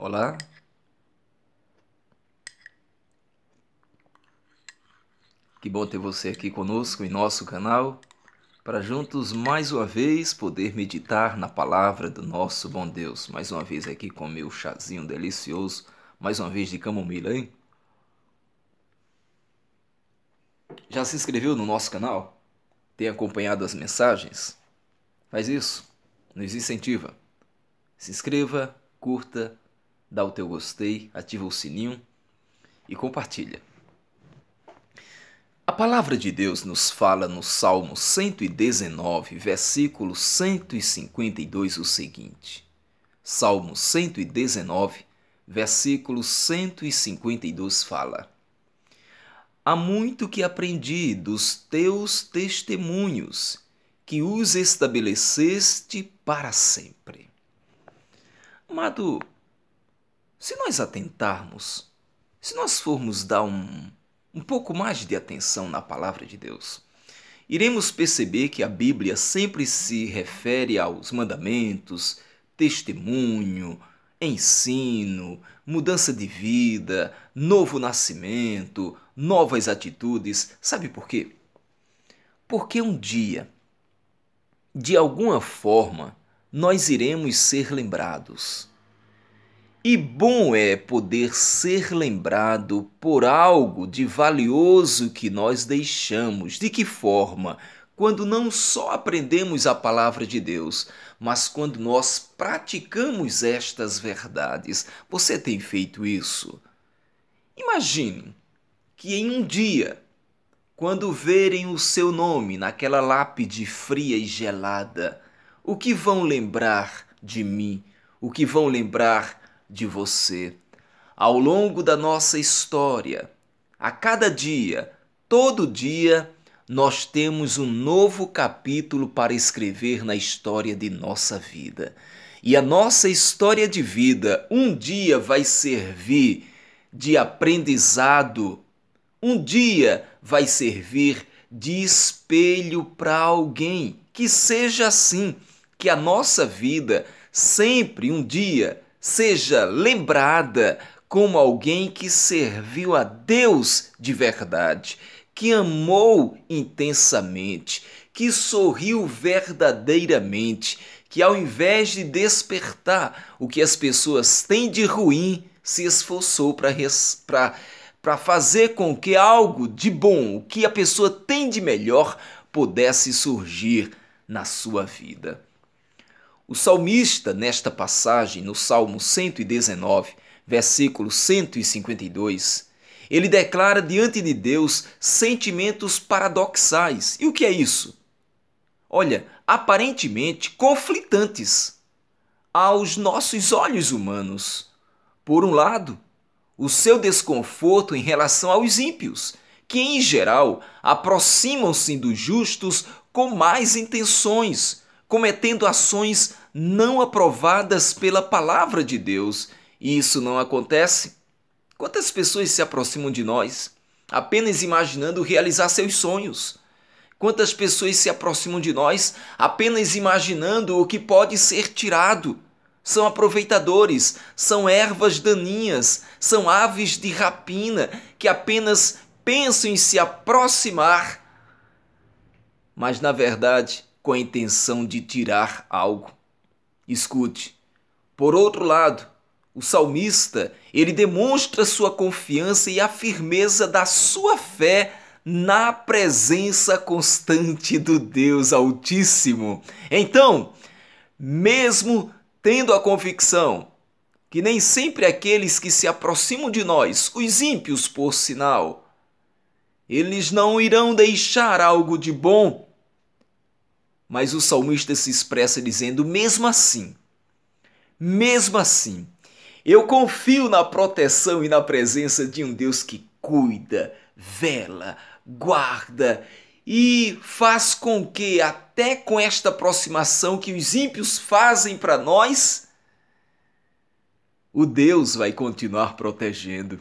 Olá. Que bom ter você aqui conosco em nosso canal, para juntos mais uma vez poder meditar na palavra do nosso bom Deus. Mais uma vez aqui com meu chazinho delicioso, mais uma vez de camomila, hein? Já se inscreveu no nosso canal? Tem acompanhado as mensagens? Faz isso, nos incentiva. Se inscreva, curta, dá o teu gostei, ativa o sininho e compartilha. A palavra de Deus nos fala no Salmo 119, versículo 152, o seguinte. Salmo 119, versículo 152 fala: Há muito que aprendi dos teus testemunhos, que os estabeleceste para sempre. Amado, se nós atentarmos, se nós formos dar um, um pouco mais de atenção na palavra de Deus, iremos perceber que a Bíblia sempre se refere aos mandamentos, testemunho, ensino, mudança de vida, novo nascimento, novas atitudes. Sabe por quê? Porque um dia, de alguma forma, nós iremos ser lembrados. E bom é poder ser lembrado por algo de valioso que nós deixamos. De que forma? Quando não só aprendemos a palavra de Deus, mas quando nós praticamos estas verdades. Você tem feito isso? Imagine que em um dia, quando verem o seu nome naquela lápide fria e gelada, o que vão lembrar de mim? O que vão lembrar de você. Ao longo da nossa história, a cada dia, todo dia, nós temos um novo capítulo para escrever na história de nossa vida. E a nossa história de vida um dia vai servir de aprendizado, um dia vai servir de espelho para alguém. Que seja assim, que a nossa vida sempre um dia seja lembrada como alguém que serviu a Deus de verdade, que amou intensamente, que sorriu verdadeiramente, que ao invés de despertar o que as pessoas têm de ruim, se esforçou para para fazer com que algo de bom, o que a pessoa tem de melhor, pudesse surgir na sua vida. O salmista, nesta passagem, no Salmo 119, versículo 152, ele declara diante de Deus sentimentos paradoxais. E o que é isso? Olha, aparentemente conflitantes aos nossos olhos humanos. Por um lado, o seu desconforto em relação aos ímpios, que em geral aproximam-se dos justos com mais intenções, cometendo ações não aprovadas pela palavra de Deus. E isso não acontece? Quantas pessoas se aproximam de nós apenas imaginando realizar seus sonhos? Quantas pessoas se aproximam de nós apenas imaginando o que pode ser tirado? São aproveitadores, são ervas daninhas, são aves de rapina que apenas pensam em se aproximar. Mas na verdade, com a intenção de tirar algo. Escute. Por outro lado, o salmista, ele demonstra sua confiança e a firmeza da sua fé na presença constante do Deus Altíssimo. Então, mesmo tendo a convicção que nem sempre aqueles que se aproximam de nós, os ímpios por sinal, eles não irão deixar algo de bom mas o salmista se expressa dizendo: mesmo assim, mesmo assim, eu confio na proteção e na presença de um Deus que cuida, vela, guarda e faz com que, até com esta aproximação que os ímpios fazem para nós, o Deus vai continuar protegendo.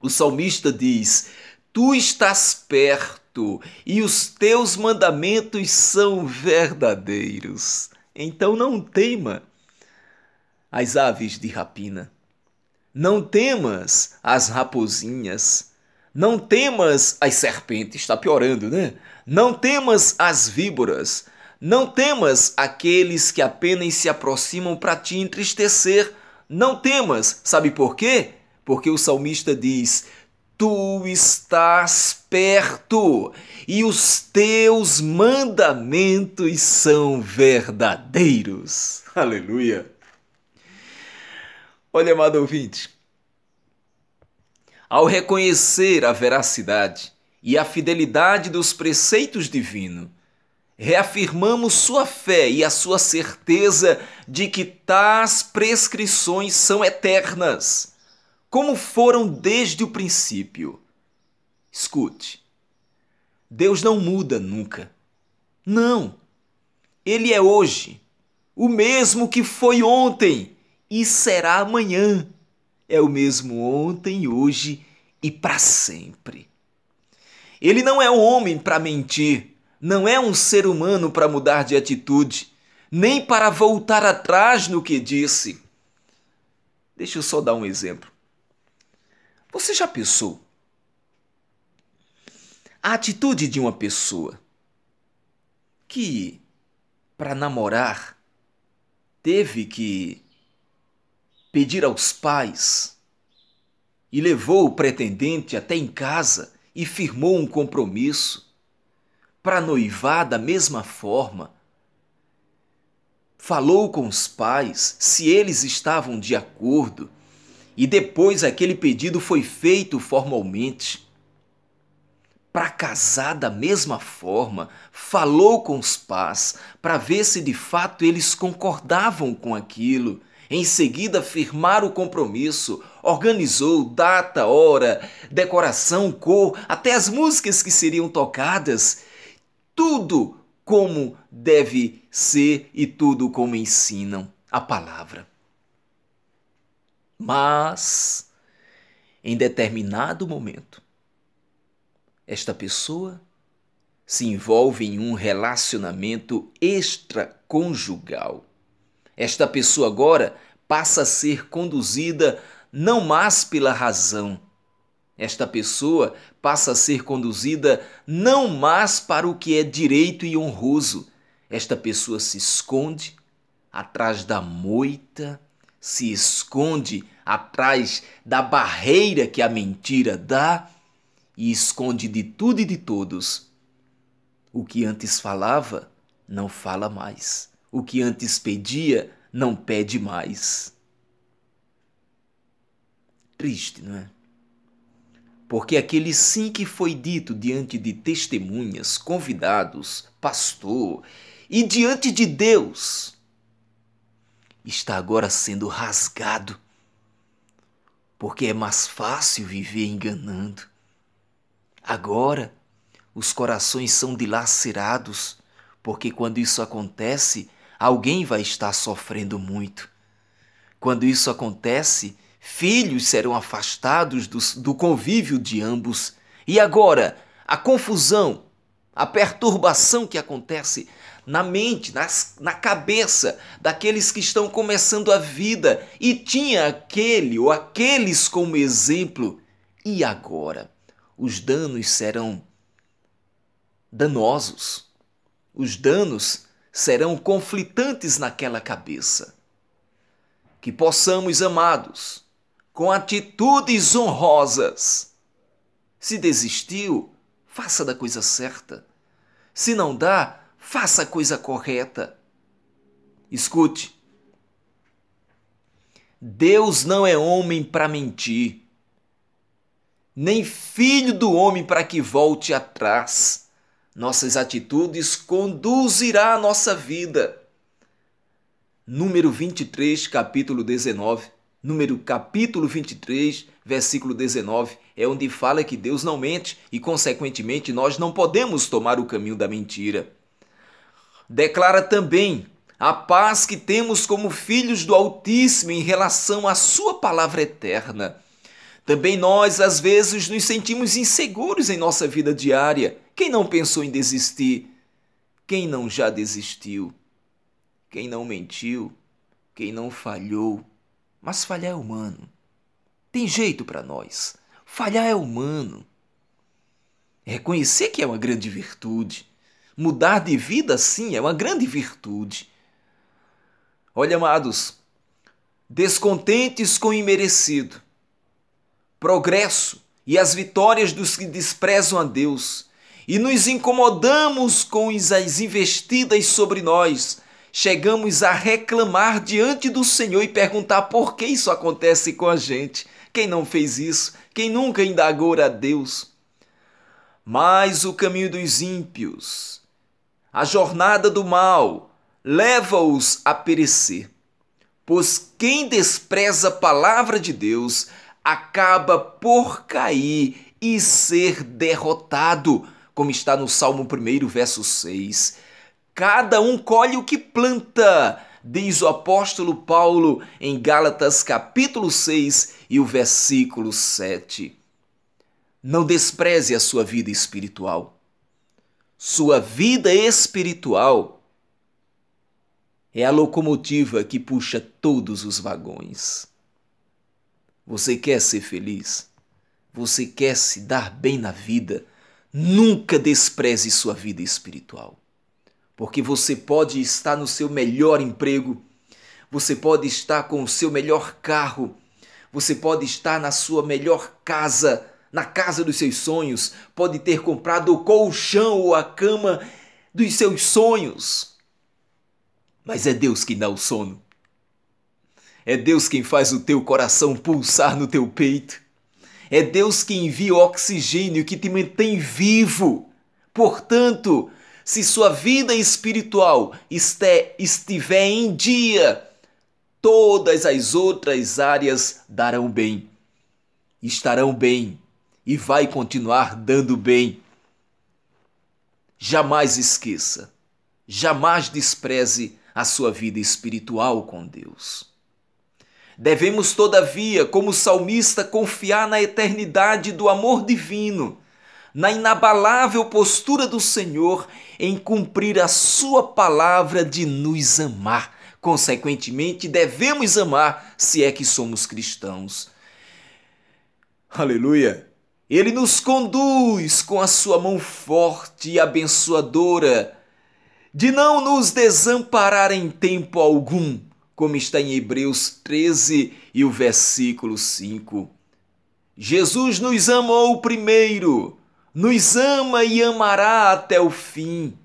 O salmista diz: Tu estás perto certo e os teus mandamentos são verdadeiros. Então não tema as aves de rapina. Não temas as rapozinhas. Não temas as serpentes, está piorando, né? Não temas as víboras. Não temas aqueles que apenas se aproximam para te entristecer. Não temas, sabe por quê? Porque o salmista diz: tu estás perto e os teus mandamentos são verdadeiros. Aleluia. Olha, amado ouvinte, ao reconhecer a veracidade e a fidelidade dos preceitos divinos, reafirmamos sua fé e a sua certeza de que tais prescrições são eternas como foram desde o princípio. Escute, Deus não muda nunca. Não. Ele é hoje, o mesmo que foi ontem e será amanhã. É o mesmo ontem, hoje e para sempre. Ele não é um homem para mentir, não é um ser humano para mudar de atitude, nem para voltar atrás no que disse. Deixa eu só dar um exemplo. Você já pensou? A atitude de uma pessoa que, para namorar, teve que pedir aos pais e levou o pretendente até em casa e firmou um compromisso. Para noivar da mesma forma, falou com os pais se eles estavam de acordo e depois aquele pedido foi feito formalmente. Para casar da mesma forma, falou com os pais para ver se de fato eles concordavam com aquilo. Em seguida, firmar o compromisso, organizou data, hora, decoração, cor, até as músicas que seriam tocadas. Tudo como deve ser e tudo como ensinam a palavra. Mas, em determinado momento, esta pessoa se envolve em um relacionamento extraconjugal. Esta pessoa agora passa a ser conduzida não mais pela razão. Esta pessoa passa a ser conduzida não mais para o que é direito e honroso. Esta pessoa se esconde atrás da moita se esconde atrás da barreira que a mentira dá e esconde de tudo e de todos. O que antes falava, não fala mais. O que antes pedia, não pede mais. Triste, não é? Porque aquele sim que foi dito diante de testemunhas, convidados, pastor e diante de Deus está agora sendo rasgado, porque é mais fácil viver enganando. Agora, os corações são dilacerados, porque quando isso acontece, alguém vai estar sofrendo muito. Quando isso acontece, filhos serão afastados do, do convívio de ambos. E agora, a confusão, a perturbação que acontece na mente, nas, na cabeça daqueles que estão começando a vida e tinha aquele ou aqueles como exemplo. E agora? Os danos serão danosos, os danos serão conflitantes naquela cabeça. Que possamos, amados, com atitudes honrosas, se desistiu, faça da coisa certa se não dá, faça a coisa correta. Escute. Deus não é homem para mentir, nem filho do homem para que volte atrás. Nossas atitudes conduzirá a nossa vida. Número 23, capítulo 19. Número capítulo 23, versículo 19, é onde fala que Deus não mente e, consequentemente, nós não podemos tomar o caminho da mentira. Declara também a paz que temos como filhos do Altíssimo em relação à Sua palavra eterna. Também nós, às vezes, nos sentimos inseguros em nossa vida diária. Quem não pensou em desistir? Quem não já desistiu? Quem não mentiu? Quem não falhou? Mas falhar é humano. Tem jeito para nós. Falhar é humano. Reconhecer que é uma grande virtude. Mudar de vida, sim, é uma grande virtude. Olha, amados, descontentes com o imerecido, progresso e as vitórias dos que desprezam a Deus, e nos incomodamos com as investidas sobre nós, chegamos a reclamar diante do Senhor e perguntar por que isso acontece com a gente. Quem não fez isso? Quem nunca indagou a Deus? Mas o caminho dos ímpios, a jornada do mal, leva-os a perecer. Pois quem despreza a palavra de Deus acaba por cair e ser derrotado, como está no Salmo 1, verso 6. Cada um colhe o que planta, diz o apóstolo Paulo em Gálatas capítulo 6 e o versículo 7. Não despreze a sua vida espiritual. Sua vida espiritual é a locomotiva que puxa todos os vagões. Você quer ser feliz? Você quer se dar bem na vida? Nunca despreze sua vida espiritual porque você pode estar no seu melhor emprego, você pode estar com o seu melhor carro, você pode estar na sua melhor casa, na casa dos seus sonhos, pode ter comprado o colchão ou a cama dos seus sonhos. Mas é Deus quem dá o sono. É Deus quem faz o teu coração pulsar no teu peito. É Deus quem envia o oxigênio que te mantém vivo. Portanto, se sua vida espiritual este, estiver em dia, todas as outras áreas darão bem, estarão bem e vai continuar dando bem. Jamais esqueça, jamais despreze a sua vida espiritual com Deus. Devemos, todavia, como salmista, confiar na eternidade do amor divino na inabalável postura do Senhor em cumprir a Sua palavra de nos amar. Consequentemente, devemos amar se é que somos cristãos. Aleluia! Ele nos conduz com a Sua mão forte e abençoadora, de não nos desamparar em tempo algum, como está em Hebreus 13 e o versículo 5. Jesus nos amou primeiro nos ama e amará até o fim,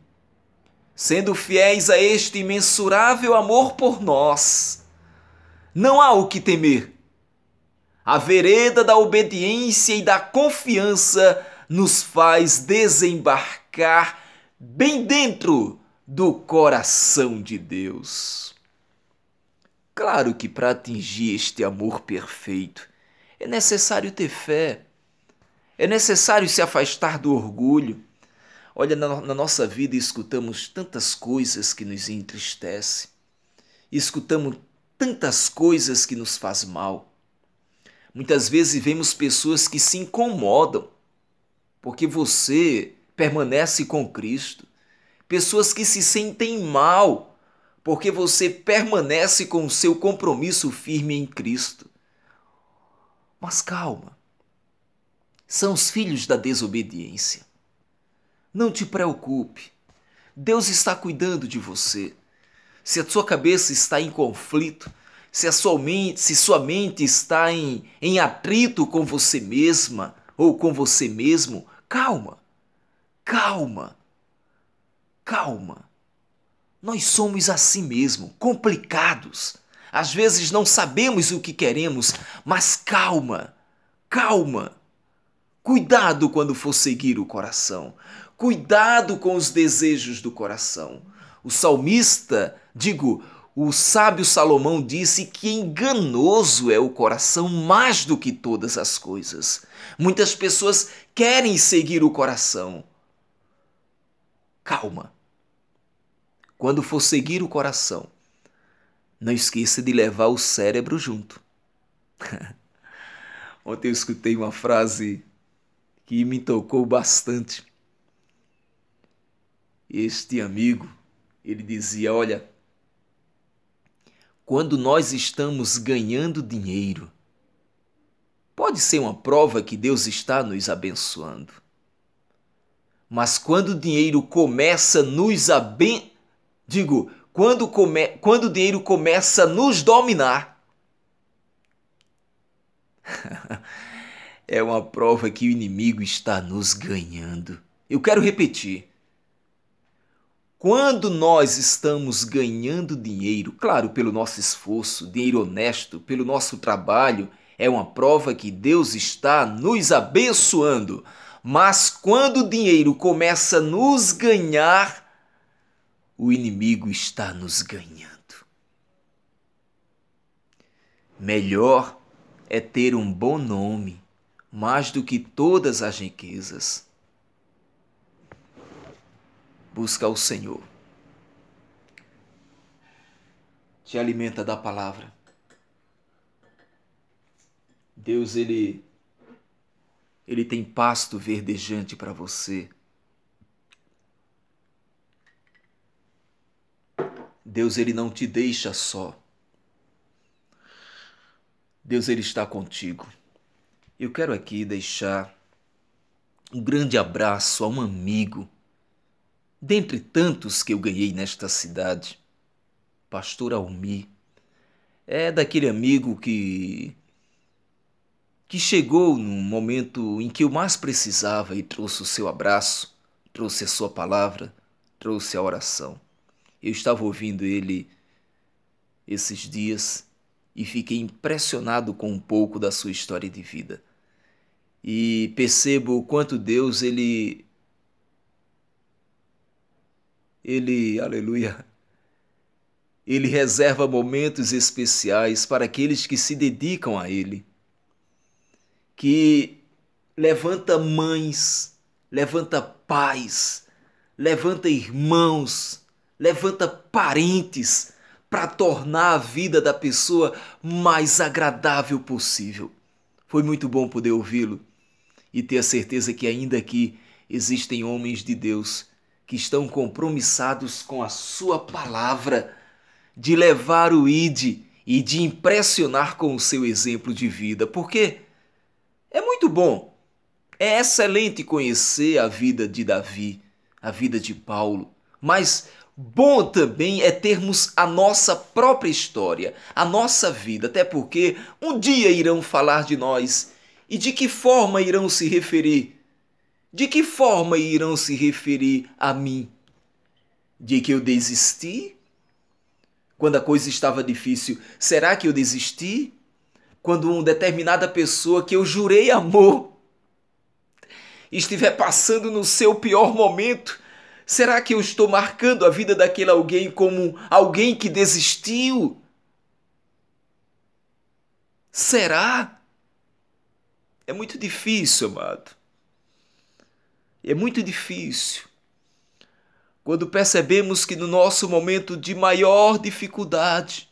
sendo fiéis a este imensurável amor por nós. Não há o que temer. A vereda da obediência e da confiança nos faz desembarcar bem dentro do coração de Deus. Claro que para atingir este amor perfeito é necessário ter fé é necessário se afastar do orgulho. Olha, na, na nossa vida escutamos tantas coisas que nos entristecem, escutamos tantas coisas que nos faz mal. Muitas vezes vemos pessoas que se incomodam porque você permanece com Cristo. Pessoas que se sentem mal porque você permanece com o seu compromisso firme em Cristo. Mas calma, são os filhos da desobediência. Não te preocupe, Deus está cuidando de você. Se a sua cabeça está em conflito, se, a sua, mente, se sua mente está em, em atrito com você mesma ou com você mesmo, calma, calma, calma. Nós somos assim mesmo, complicados. Às vezes não sabemos o que queremos, mas calma, calma. Cuidado quando for seguir o coração. Cuidado com os desejos do coração. O salmista, digo, o sábio Salomão disse que enganoso é o coração mais do que todas as coisas. Muitas pessoas querem seguir o coração. Calma. Quando for seguir o coração, não esqueça de levar o cérebro junto. Ontem eu escutei uma frase que me tocou bastante. Este amigo, ele dizia: Olha, quando nós estamos ganhando dinheiro, pode ser uma prova que Deus está nos abençoando. Mas quando o dinheiro começa nos aben... digo, quando, come... quando o dinheiro começa a nos dominar, é uma prova que o inimigo está nos ganhando. Eu quero repetir. Quando nós estamos ganhando dinheiro, claro, pelo nosso esforço, dinheiro honesto, pelo nosso trabalho, é uma prova que Deus está nos abençoando. Mas quando o dinheiro começa a nos ganhar, o inimigo está nos ganhando. Melhor é ter um bom nome mais do que todas as riquezas. Busca o Senhor. Te alimenta da palavra. Deus ele ele tem pasto verdejante para você. Deus ele não te deixa só. Deus ele está contigo. Eu quero aqui deixar um grande abraço a um amigo, dentre tantos que eu ganhei nesta cidade, Pastor Almi. É daquele amigo que que chegou num momento em que eu mais precisava e trouxe o seu abraço, trouxe a sua palavra, trouxe a oração. Eu estava ouvindo ele esses dias e fiquei impressionado com um pouco da sua história de vida e percebo o quanto Deus ele ele, aleluia, ele reserva momentos especiais para aqueles que se dedicam a ele. Que levanta mães, levanta pais, levanta irmãos, levanta parentes para tornar a vida da pessoa mais agradável possível. Foi muito bom poder ouvi-lo e ter a certeza que ainda aqui existem homens de Deus que estão compromissados com a sua palavra, de levar o ID e de impressionar com o seu exemplo de vida, porque é muito bom, é excelente conhecer a vida de Davi, a vida de Paulo, mas Bom também é termos a nossa própria história, a nossa vida, até porque um dia irão falar de nós e de que forma irão se referir? De que forma irão se referir a mim? De que eu desisti? Quando a coisa estava difícil, será que eu desisti? Quando uma determinada pessoa que eu jurei amor estiver passando no seu pior momento, será que eu estou marcando a vida daquele alguém como alguém que desistiu? Será? É muito difícil, amado. É muito difícil. Quando percebemos que no nosso momento de maior dificuldade,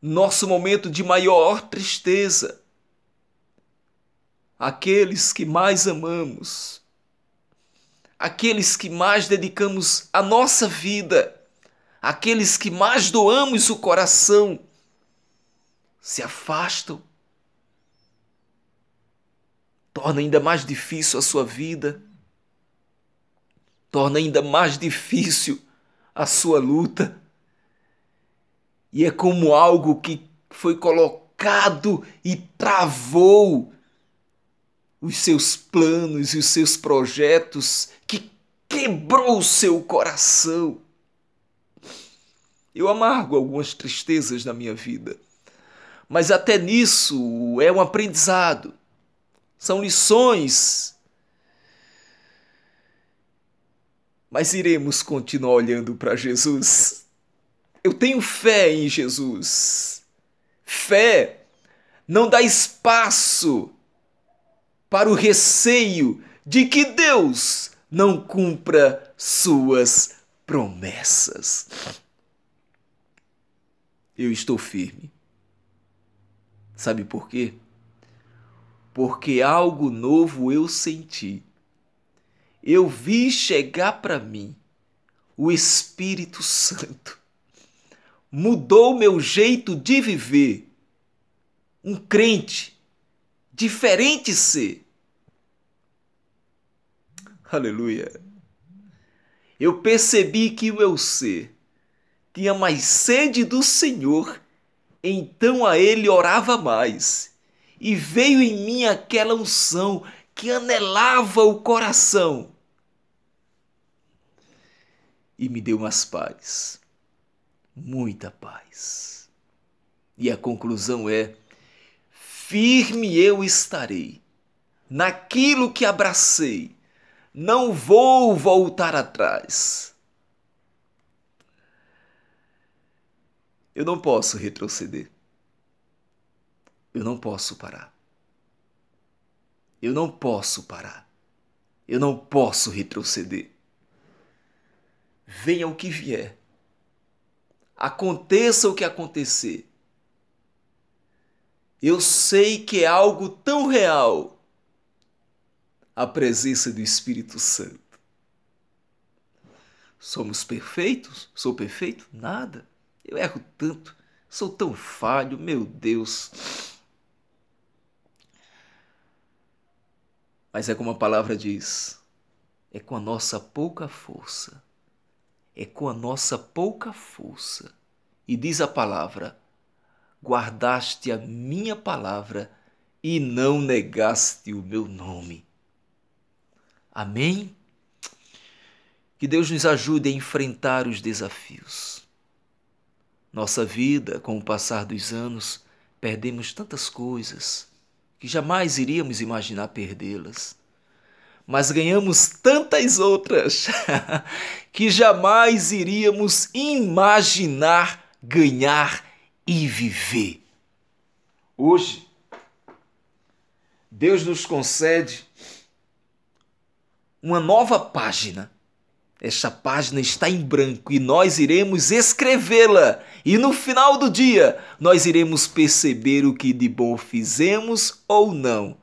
nosso momento de maior tristeza, aqueles que mais amamos, aqueles que mais dedicamos a nossa vida, aqueles que mais doamos o coração, se afastam torna ainda mais difícil a sua vida, torna ainda mais difícil a sua luta. E é como algo que foi colocado e travou os seus planos e os seus projetos, que quebrou o seu coração. Eu amargo algumas tristezas na minha vida, mas até nisso é um aprendizado são lições. Mas iremos continuar olhando para Jesus. Eu tenho fé em Jesus. Fé não dá espaço para o receio de que Deus não cumpra suas promessas. Eu estou firme. Sabe por quê? porque algo novo eu senti. Eu vi chegar para mim o Espírito Santo. Mudou meu jeito de viver. Um crente, diferente ser. Aleluia. Eu percebi que o meu ser tinha mais sede do Senhor, então a ele orava mais e veio em mim aquela unção que anelava o coração e me deu umas paz, muita paz. E a conclusão é: firme eu estarei naquilo que abracei, não vou voltar atrás. Eu não posso retroceder. Eu não posso parar. Eu não posso parar. Eu não posso retroceder. Venha o que vier. Aconteça o que acontecer. Eu sei que é algo tão real a presença do Espírito Santo. Somos perfeitos? Sou perfeito? Nada. Eu erro tanto. Sou tão falho, meu Deus. Mas é como a palavra diz: é com a nossa pouca força. É com a nossa pouca força. E diz a palavra: guardaste a minha palavra e não negaste o meu nome. Amém? Que Deus nos ajude a enfrentar os desafios. Nossa vida, com o passar dos anos, perdemos tantas coisas que jamais iríamos imaginar perdê-las. Mas ganhamos tantas outras que jamais iríamos imaginar ganhar e viver. Hoje, Deus nos concede uma nova página esta página está em branco e nós iremos escrevê-la. E no final do dia, nós iremos perceber o que de bom fizemos ou não.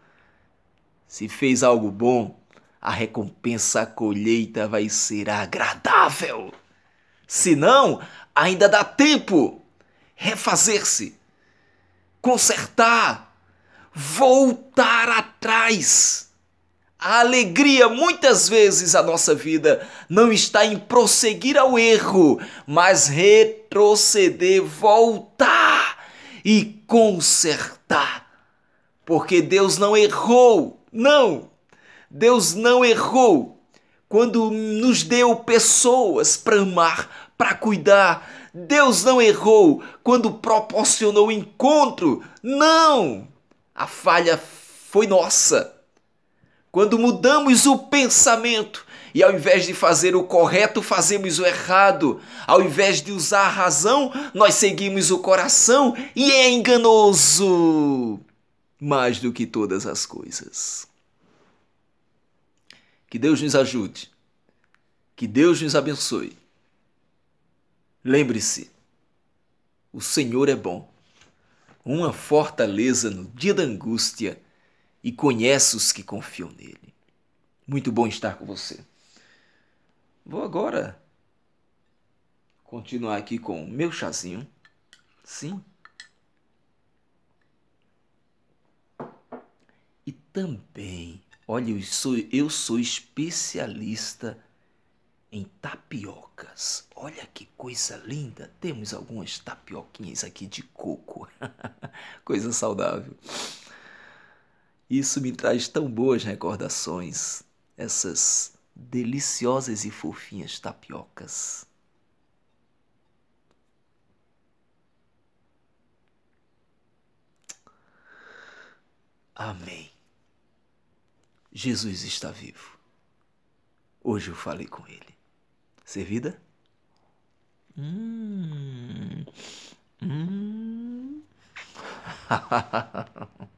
Se fez algo bom, a recompensa, a colheita vai ser agradável. Se não, ainda dá tempo. Refazer-se, consertar, voltar atrás a alegria, muitas vezes, a nossa vida não está em prosseguir ao erro, mas retroceder, voltar e consertar. Porque Deus não errou, não! Deus não errou quando nos deu pessoas para amar, para cuidar. Deus não errou quando proporcionou o encontro, não! A falha foi nossa quando mudamos o pensamento e ao invés de fazer o correto, fazemos o errado. Ao invés de usar a razão, nós seguimos o coração e é enganoso mais do que todas as coisas. Que Deus nos ajude. Que Deus nos abençoe. Lembre-se, o Senhor é bom, uma fortaleza no dia da angústia e conhece os que confiam nele. Muito bom estar com você. Vou agora continuar aqui com o meu chazinho. Sim. E também, olha, eu sou, eu sou especialista em tapiocas. Olha que coisa linda! Temos algumas tapioquinhas aqui de coco. coisa saudável. Isso me traz tão boas recordações, essas deliciosas e fofinhas tapiocas. Amém. Jesus está vivo. Hoje eu falei com ele. Servida? Hum. Hum.